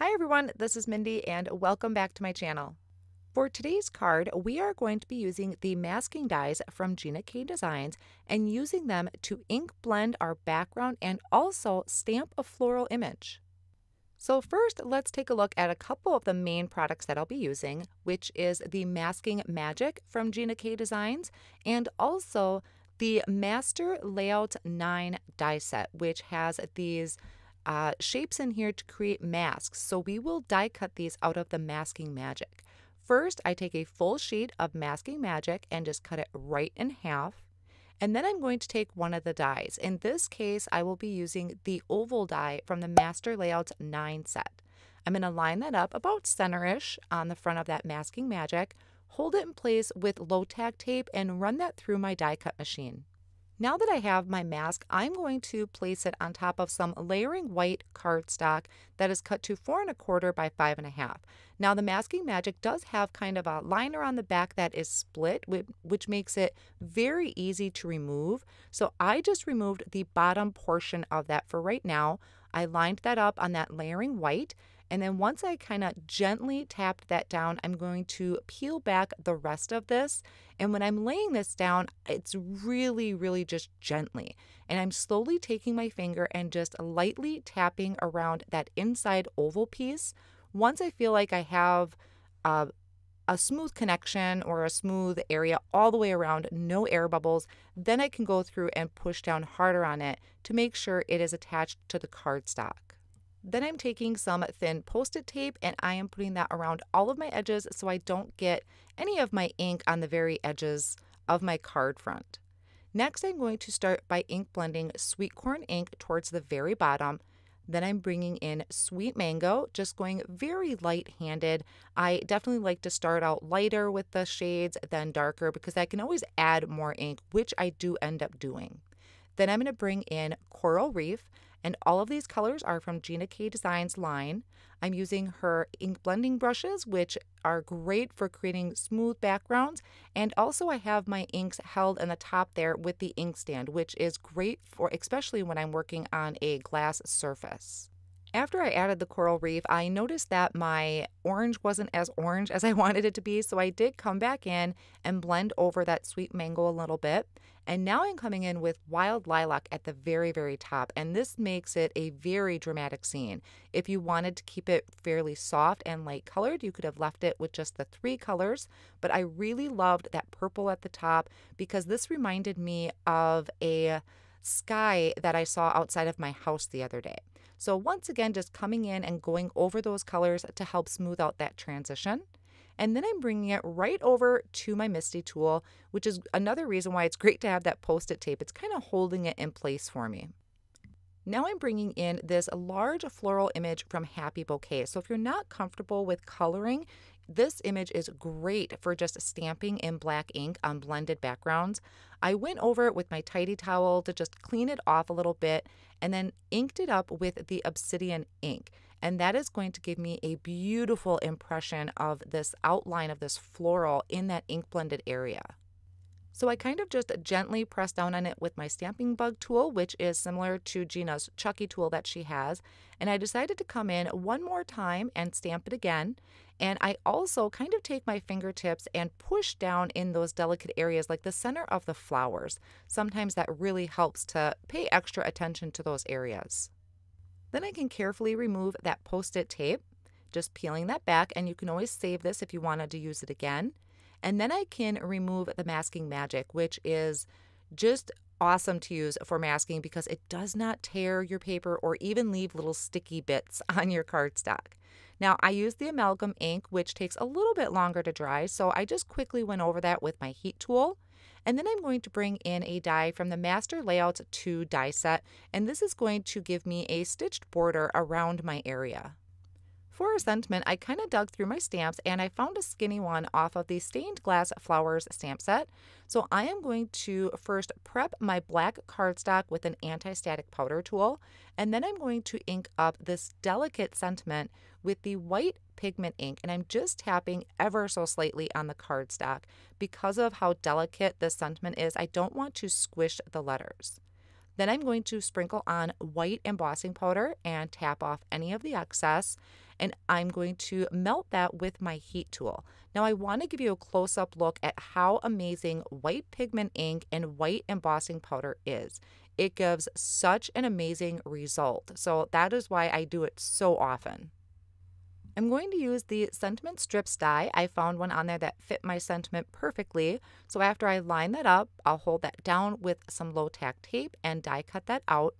Hi everyone, this is Mindy and welcome back to my channel. For today's card, we are going to be using the masking dies from Gina K Designs and using them to ink blend our background and also stamp a floral image. So first, let's take a look at a couple of the main products that I'll be using, which is the Masking Magic from Gina K Designs and also the Master Layout 9 die set, which has these uh, shapes in here to create masks. So we will die cut these out of the masking magic. First, I take a full sheet of masking magic and just cut it right in half. And then I'm going to take one of the dies. In this case, I will be using the oval die from the Master Layouts 9 set. I'm going to line that up about centerish on the front of that masking magic, hold it in place with low tack tape, and run that through my die cut machine. Now that I have my mask, I'm going to place it on top of some layering white cardstock that is cut to four and a quarter by five and a half. Now the Masking Magic does have kind of a liner on the back that is split, which makes it very easy to remove. So I just removed the bottom portion of that for right now. I lined that up on that layering white. And then once I kind of gently tapped that down, I'm going to peel back the rest of this. And when I'm laying this down, it's really, really just gently. And I'm slowly taking my finger and just lightly tapping around that inside oval piece. Once I feel like I have uh, a smooth connection or a smooth area all the way around, no air bubbles, then I can go through and push down harder on it to make sure it is attached to the cardstock. Then I'm taking some thin post-it tape and I am putting that around all of my edges so I don't get any of my ink on the very edges of my card front. Next, I'm going to start by ink blending sweet corn ink towards the very bottom then I'm bringing in sweet mango, just going very light handed. I definitely like to start out lighter with the shades, than darker, because I can always add more ink, which I do end up doing. Then I'm going to bring in coral reef. And all of these colors are from Gina K Designs line. I'm using her ink blending brushes, which are great for creating smooth backgrounds. And also I have my inks held in the top there with the ink stand, which is great for especially when I'm working on a glass surface. After I added the coral reef, I noticed that my orange wasn't as orange as I wanted it to be, so I did come back in and blend over that sweet mango a little bit. And now I'm coming in with wild lilac at the very, very top, and this makes it a very dramatic scene. If you wanted to keep it fairly soft and light colored, you could have left it with just the three colors, but I really loved that purple at the top because this reminded me of a sky that I saw outside of my house the other day. So once again, just coming in and going over those colors to help smooth out that transition. And then I'm bringing it right over to my Misty tool, which is another reason why it's great to have that post-it tape. It's kind of holding it in place for me. Now I'm bringing in this large floral image from Happy Bouquet. So if you're not comfortable with coloring, this image is great for just stamping in black ink on blended backgrounds. I went over it with my tidy towel to just clean it off a little bit and then inked it up with the obsidian ink. And that is going to give me a beautiful impression of this outline of this floral in that ink blended area. So I kind of just gently press down on it with my stamping bug tool, which is similar to Gina's Chucky tool that she has. And I decided to come in one more time and stamp it again. And I also kind of take my fingertips and push down in those delicate areas, like the center of the flowers. Sometimes that really helps to pay extra attention to those areas. Then I can carefully remove that post it tape, just peeling that back. And you can always save this if you wanted to use it again. And then I can remove the masking magic, which is just awesome to use for masking because it does not tear your paper or even leave little sticky bits on your cardstock. Now, I use the amalgam ink, which takes a little bit longer to dry, so I just quickly went over that with my heat tool. And then I'm going to bring in a die from the Master Layout 2 die set, and this is going to give me a stitched border around my area. For a sentiment, I kind of dug through my stamps and I found a skinny one off of the Stained Glass Flowers stamp set. So I am going to first prep my black cardstock with an anti-static powder tool, and then I'm going to ink up this delicate sentiment with the white pigment ink and I'm just tapping ever so slightly on the cardstock. Because of how delicate this sentiment is, I don't want to squish the letters. Then I'm going to sprinkle on white embossing powder and tap off any of the excess. And I'm going to melt that with my heat tool. Now I want to give you a close-up look at how amazing white pigment ink and white embossing powder is. It gives such an amazing result. So that is why I do it so often. I'm going to use the sentiment strips die. I found one on there that fit my sentiment perfectly. So after I line that up, I'll hold that down with some low tack tape and die cut that out.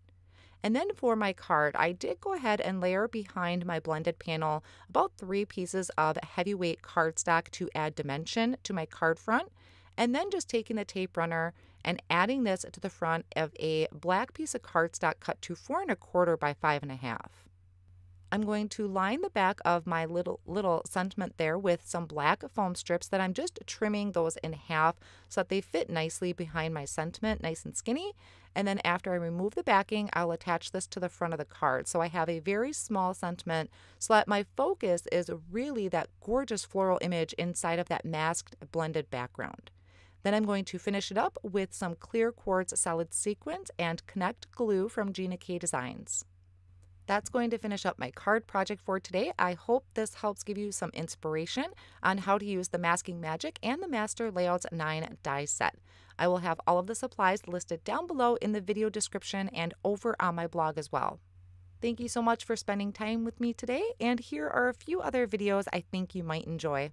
And then for my card, I did go ahead and layer behind my blended panel about three pieces of heavyweight cardstock to add dimension to my card front. And then just taking the tape runner and adding this to the front of a black piece of cardstock cut to four and a quarter by five and a half. I'm going to line the back of my little little sentiment there with some black foam strips that I'm just trimming those in half so that they fit nicely behind my sentiment, nice and skinny. And then after I remove the backing, I'll attach this to the front of the card. So I have a very small sentiment so that my focus is really that gorgeous floral image inside of that masked blended background. Then I'm going to finish it up with some clear quartz solid sequins and connect glue from Gina K Designs that's going to finish up my card project for today. I hope this helps give you some inspiration on how to use the Masking Magic and the Master Layouts 9 die set. I will have all of the supplies listed down below in the video description and over on my blog as well. Thank you so much for spending time with me today, and here are a few other videos I think you might enjoy.